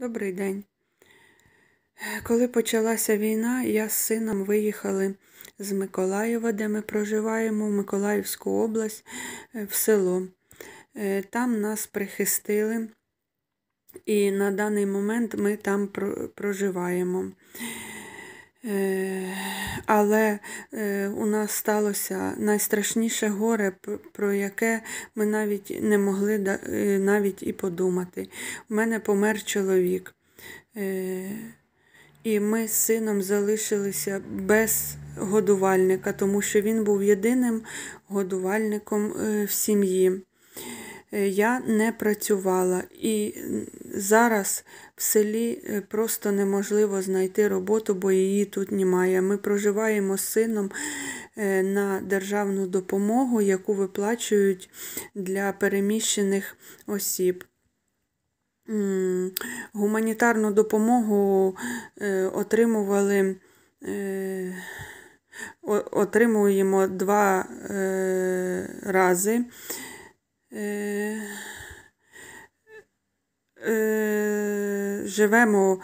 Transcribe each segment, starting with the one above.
Добрий день. Коли почалася війна, я з сином виїхали з Миколаєва, де ми проживаємо, в Миколаївську область, е, в село. Е, там нас прихистили, і на даний момент ми там проживаємо. Е, але е, у нас сталося найстрашніше горе, про яке ми навіть не могли е, навіть і подумати. У мене помер чоловік, і ми з сином залишилися без годувальника, тому що він був єдиним годувальником в сім'ї. Е, я не працювала, і зараз в селі е, просто неможливо знайти роботу, бо її тут немає. Ми проживаємо з сином е, на державну допомогу, яку виплачують для переміщених осіб. Гуманітарну допомогу отримували. Отримуємо два рази. живемо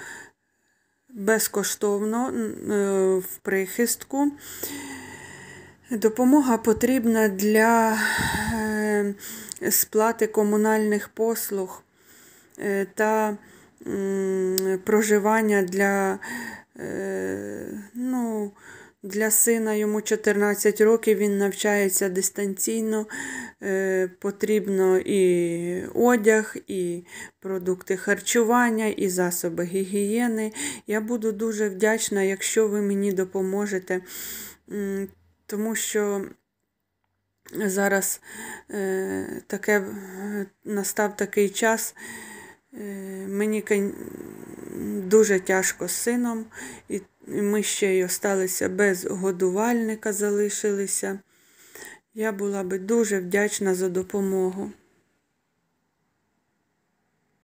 безкоштовно е, в прихистку. Допомога потрібна для е, сплати комунальних послуг е, та проживання для ну, для сина йому 14 років, він навчається дистанційно, е, потрібно і одяг, і продукти харчування, і засоби гігієни. Я буду дуже вдячна, якщо ви мені допоможете, тому що зараз е, таке, настав такий час. Е, мені дуже тяжко з сином. і ми ще й осталися без годувальника, залишилися. Я була би дуже вдячна за допомогу.